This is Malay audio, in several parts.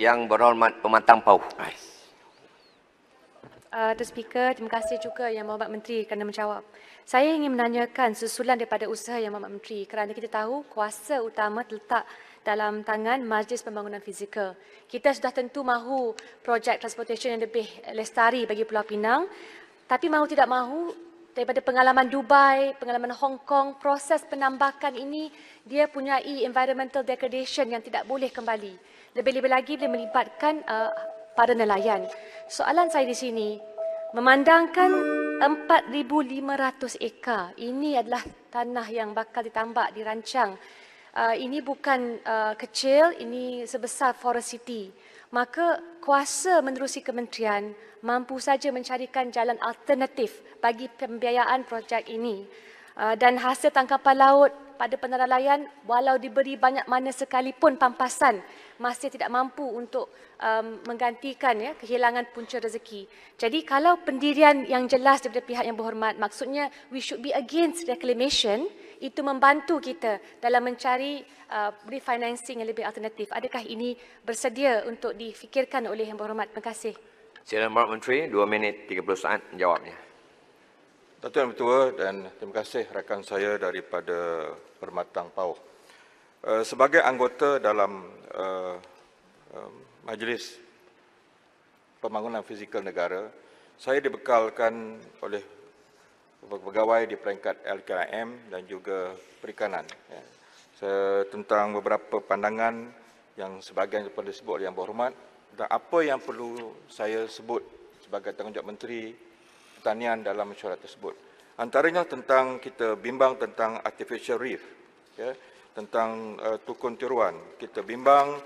yang berhormat pematang pau. Uh, eh, Tuan Speaker, terima kasih juga Yang Mohamad Menteri kerana menjawab. Saya ingin menanyakan susulan daripada usaha Yang Mohamad Menteri kerana kita tahu kuasa utama terletak dalam tangan Majlis Pembangunan Fizikal. Kita sudah tentu mahu projek transportation yang lebih lestari bagi Pulau Pinang tapi mahu tidak mahu daripada pengalaman Dubai, pengalaman Hong Kong, proses penambakan ini dia punya environmental degradation yang tidak boleh kembali. Lebih-lebih lagi boleh melibatkan uh, para nelayan. Soalan saya di sini, memandangkan 4,500 ekar, ini adalah tanah yang bakal ditambak, dirancang Uh, ini bukan uh, kecil, ini sebesar Forest City. Maka kuasa menerusi kementerian mampu saja mencarikan jalan alternatif bagi pembiayaan projek ini. Uh, dan hasil tangkapan laut pada penerlayan, walau diberi banyak mana sekalipun pampasan, masih tidak mampu untuk um, menggantikan ya, kehilangan punca rezeki. Jadi kalau pendirian yang jelas daripada pihak yang berhormat, maksudnya we should be against reclamation, itu membantu kita dalam mencari uh, refinancing yang lebih alternatif. Adakah ini bersedia untuk difikirkan oleh Yang Berhormat? Terima kasih. Silakan Pak Menteri, 2 minit 30 saat menjawabnya. Datuk Yang Bertua dan terima kasih rakan saya daripada Permatang PAU. Uh, sebagai anggota dalam uh, uh, Majlis Pembangunan Fizikal Negara, saya dibekalkan oleh pegawai di peringkat LKIM dan juga perikanan. Ya. Tentang beberapa pandangan yang sebagian daripada sebut yang berhormat dan apa yang perlu saya sebut sebagai tanggungjawab Menteri Pertanian dalam mesyuarat tersebut. Antaranya tentang kita bimbang tentang artificial reef, ya, tentang uh, tukun tiruan. Kita bimbang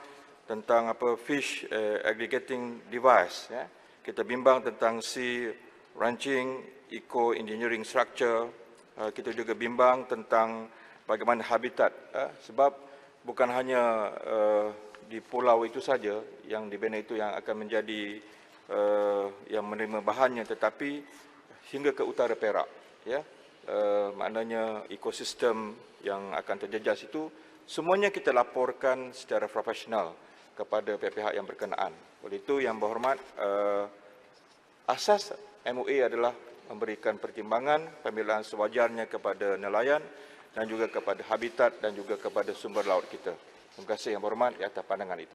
tentang apa fish uh, aggregating device. Ya. Kita bimbang tentang sea rancing eco engineering structure uh, kita juga bimbang tentang bagaimana habitat uh, sebab bukan hanya uh, di pulau itu saja yang di dibina itu yang akan menjadi uh, yang menerima bahannya tetapi hingga ke utara Perak ya yeah? uh, maknanya ekosistem yang akan terjejas itu semuanya kita laporkan secara profesional kepada pihak-pihak yang berkenaan oleh itu yang berhormat uh, Asas MUA e adalah memberikan pertimbangan pemilihan sewajarnya kepada nelayan dan juga kepada habitat dan juga kepada sumber laut kita. Terima kasih yang berhormat di atas pandangan itu.